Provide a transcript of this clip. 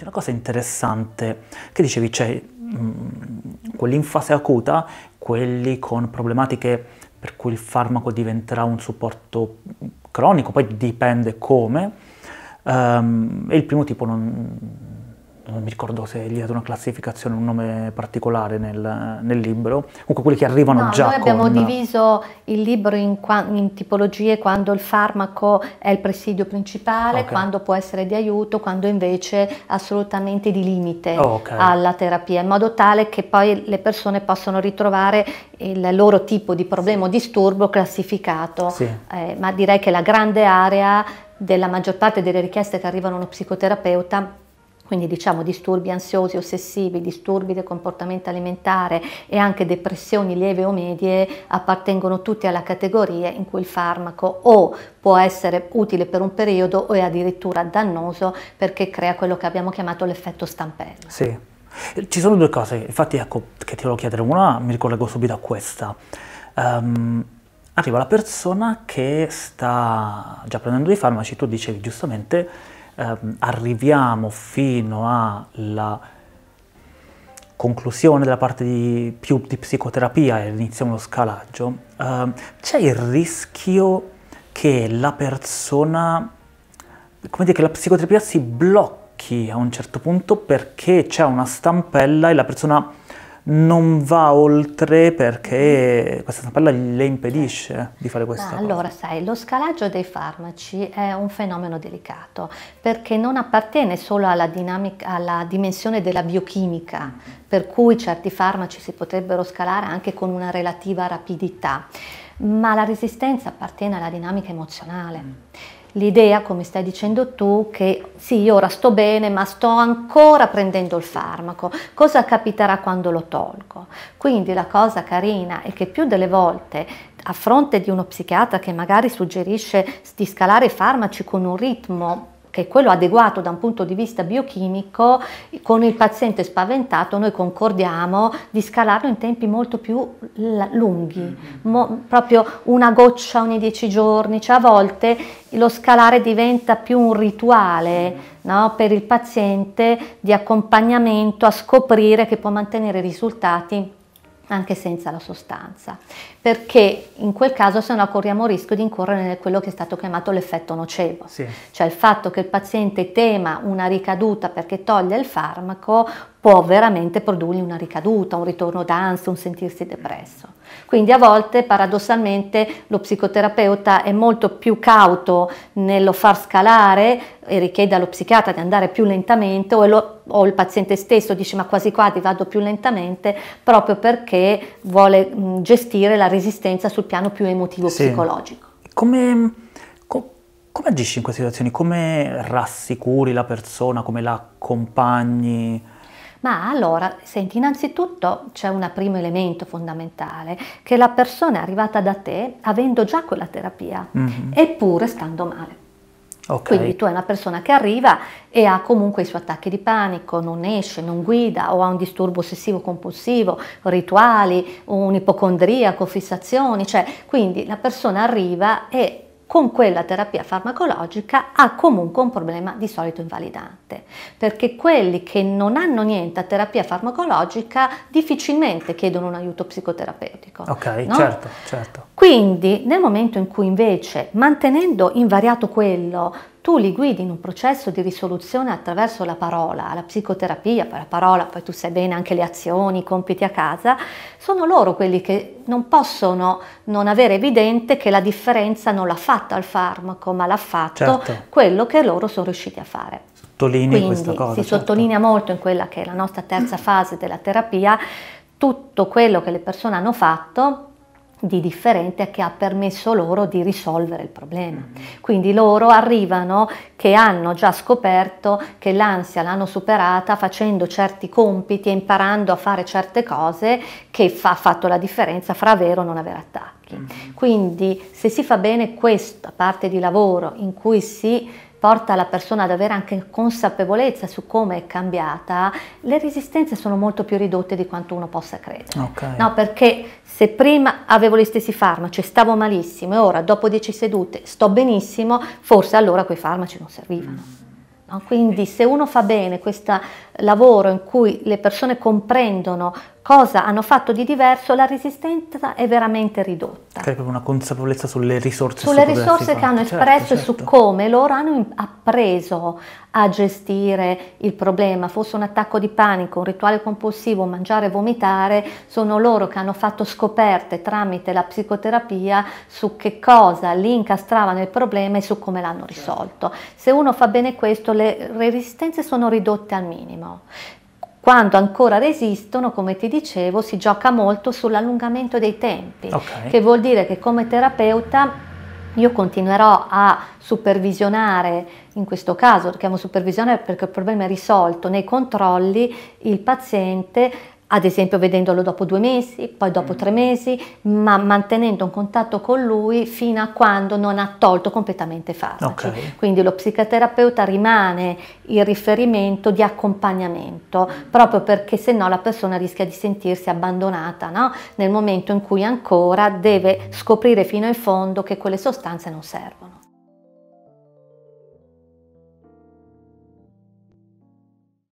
effetti una cosa interessante che dicevi, c'è cioè, mm, quelli in fase acuta, quelli con problematiche per cui il farmaco diventerà un supporto cronico, poi dipende come, um, e il primo tipo non, non mi ricordo se gli è data una classificazione, un nome particolare nel, nel libro, comunque quelli che arrivano no, già noi abbiamo con... diviso il libro in, in, tipologie quando il farmaco è il presidio principale, okay. quando può essere di aiuto, quando invece assolutamente di limite oh, okay. alla terapia, in modo tale che poi le persone possano ritrovare il loro tipo di problema o disturbo classificato, sì. eh, ma direi che la grande area della maggior parte delle richieste che arrivano a uno psicoterapeuta quindi diciamo disturbi ansiosi ossessivi, disturbi del comportamento alimentare e anche depressioni lieve o medie appartengono tutti alla categoria in cui il farmaco o può essere utile per un periodo o è addirittura dannoso perché crea quello che abbiamo chiamato l'effetto stampella. Sì, ci sono due cose, infatti ecco che ti volevo chiedere, una mi ricollego subito a questa. Um, arriva la persona che sta già prendendo dei farmaci, tu dicevi giustamente ehm, arriviamo fino alla conclusione della parte di, più di psicoterapia e iniziamo lo scalaggio, ehm, c'è il rischio che la persona, come dire, che la psicoterapia si blocchi a un certo punto perché c'è una stampella e la persona non va oltre perché questa stampella le impedisce di fare questo. Allora, sai, lo scalaggio dei farmaci è un fenomeno delicato perché non appartiene solo alla, dinamica, alla dimensione della biochimica, per cui certi farmaci si potrebbero scalare anche con una relativa rapidità, ma la resistenza appartiene alla dinamica emozionale l'idea, come stai dicendo tu, che sì, io ora sto bene, ma sto ancora prendendo il farmaco. Cosa capiterà quando lo tolgo? Quindi la cosa carina è che più delle volte a fronte di uno psichiatra che magari suggerisce di scalare i farmaci con un ritmo che è quello adeguato da un punto di vista biochimico, con il paziente spaventato noi concordiamo di scalarlo in tempi molto più lunghi, mm-hmm. Mo proprio una goccia ogni dieci giorni, cioè a volte lo scalare diventa più un rituale mm-hmm. no? per il paziente di accompagnamento a scoprire che può mantenere risultati anche senza la sostanza perché in quel caso se no corriamo il rischio di incorrere nel quello che è stato chiamato l'effetto nocebo, sì. cioè il fatto che il paziente tema una ricaduta perché toglie il farmaco può veramente produrgli una ricaduta, un ritorno d'ansia, un sentirsi depresso. Quindi a volte paradossalmente lo psicoterapeuta è molto più cauto nello far scalare e richiede allo psichiatra di andare più lentamente o, lo, o il paziente stesso dice ma quasi quasi vado più lentamente proprio perché vuole mh, gestire la resistenza sul piano più emotivo-psicologico. Sì. Come, co, come, agisci in queste situazioni? Come rassicuri la persona? Come la accompagni? Ma allora, senti, innanzitutto c'è un primo elemento fondamentale, che la persona è arrivata da te avendo già quella terapia, mm-hmm. eppure stando male. Okay. Quindi tu hai una persona che arriva e ha comunque i suoi attacchi di panico, non esce, non guida o ha un disturbo ossessivo compulsivo, rituali, un ipocondriaco, fissazioni, cioè quindi la persona arriva e con quella terapia farmacologica ha comunque un problema di solito invalidante, perché quelli che non hanno niente a terapia farmacologica difficilmente chiedono un aiuto psicoterapeutico. Ok, no? certo, certo. Quindi nel momento in cui invece mantenendo invariato quello tu li guidi in un processo di risoluzione attraverso la parola, la psicoterapia, la parola, poi tu sai bene anche le azioni, i compiti a casa, sono loro quelli che non possono non avere evidente che la differenza non l'ha fatta il farmaco, ma l'ha fatto certo. quello che loro sono riusciti a fare. Sottolinea questa cosa. Si certo. sottolinea molto in quella che è la nostra terza fase della terapia tutto quello che le persone hanno fatto di differente che ha permesso loro di risolvere il problema. Quindi loro arrivano che hanno già scoperto che l'ansia l'hanno superata facendo certi compiti e imparando a fare certe cose che ha fatto la differenza fra avere o non avere attacchi. Mm. Quindi se si fa bene questa parte di lavoro in cui si porta la persona ad avere anche consapevolezza su come è cambiata, le resistenze sono molto più ridotte di quanto uno possa credere. Okay. No, perché se prima avevo gli stessi farmaci, e stavo malissimo e ora dopo 10 sedute sto benissimo, forse allora quei farmaci non servivano. No? Quindi se uno fa bene questo lavoro in cui le persone comprendono cosa hanno fatto di diverso, la resistenza è veramente ridotta. C'è proprio una consapevolezza sulle risorse. Sulle risorse che hanno certo, espresso certo, e su come loro hanno appreso a gestire il problema, fosse un attacco di panico, un rituale compulsivo, mangiare e vomitare, sono loro che hanno fatto scoperte tramite la psicoterapia su che cosa li incastrava nel problema e su come l'hanno risolto. Se uno fa bene questo, le resistenze sono ridotte al minimo quando ancora resistono, come ti dicevo, si gioca molto sull'allungamento dei tempi, okay. che vuol dire che come terapeuta io continuerò a supervisionare, in questo caso lo chiamo supervisionare perché il problema è risolto, nei controlli il paziente ad esempio vedendolo dopo due mesi, poi dopo mm. tre mesi, ma mantenendo un contatto con lui fino a quando non ha tolto completamente i farmaci. Okay. Quindi lo psicoterapeuta rimane il riferimento di accompagnamento, proprio perché se no la persona rischia di sentirsi abbandonata no? nel momento in cui ancora deve scoprire fino in fondo che quelle sostanze non servono.